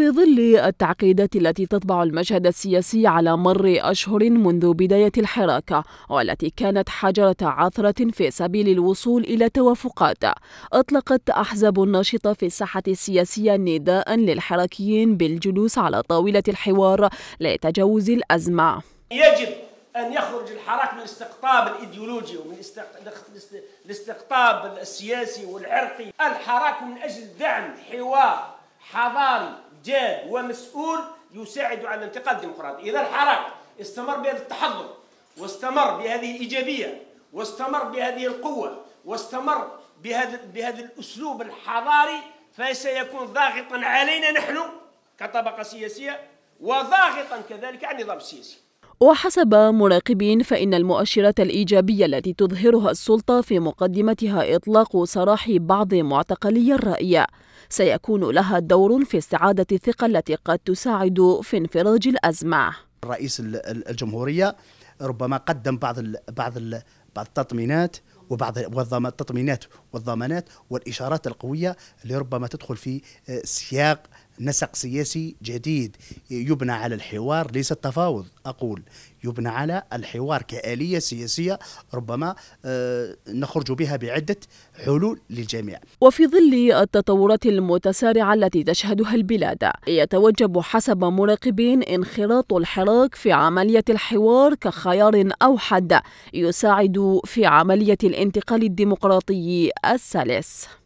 في ظل التعقيدات التي تطبع المشهد السياسي على مر أشهر منذ بداية الحراك والتي كانت حجرة عثرة في سبيل الوصول إلى توافقات أطلقت أحزاب ناشطة في الساحة السياسية نداء للحراكيين بالجلوس على طاولة الحوار لتجاوز الأزمة يجب أن يخرج الحراك من استقطاب الإيديولوجي ومن الاستقطاب السياسي والعرقي الحراك من أجل دعم حوار حضاري جاد ومسؤول يساعد على الانتقال الديمقراطي إذا الحراك استمر بهذا التحضر واستمر بهذه الإيجابية واستمر بهذه القوة واستمر بهذا بهذا الأسلوب الحضاري فسيكون ضاغطا علينا نحن كطبقة سياسية وضاغطا كذلك على النظام السياسي وحسب مراقبين فإن المؤشرات الإيجابية التي تظهرها السلطة في مقدمتها إطلاق سراح بعض معتقلي الرأي سيكون لها دور في استعادة الثقة التي قد تساعد في انفراج الأزمة الرئيس الجمهورية ربما قدم بعض الـ بعض الـ بعض التطمينات وبعض التطمينات والضمانات والاشارات القويه اللي ربما تدخل في آه، سياق نسق سياسي جديد يبنى على الحوار ليس التفاوض أقول يبنى على الحوار كآلية سياسية ربما آه، نخرج بها بعدة حلول للجميع وفي ظل التطورات المتسارعة التي تشهدها البلاد يتوجب حسب مراقبين انخراط الحراك في عملية الحوار كخيار أوحد يساعد في عملية الانتقال الديمقراطي السلس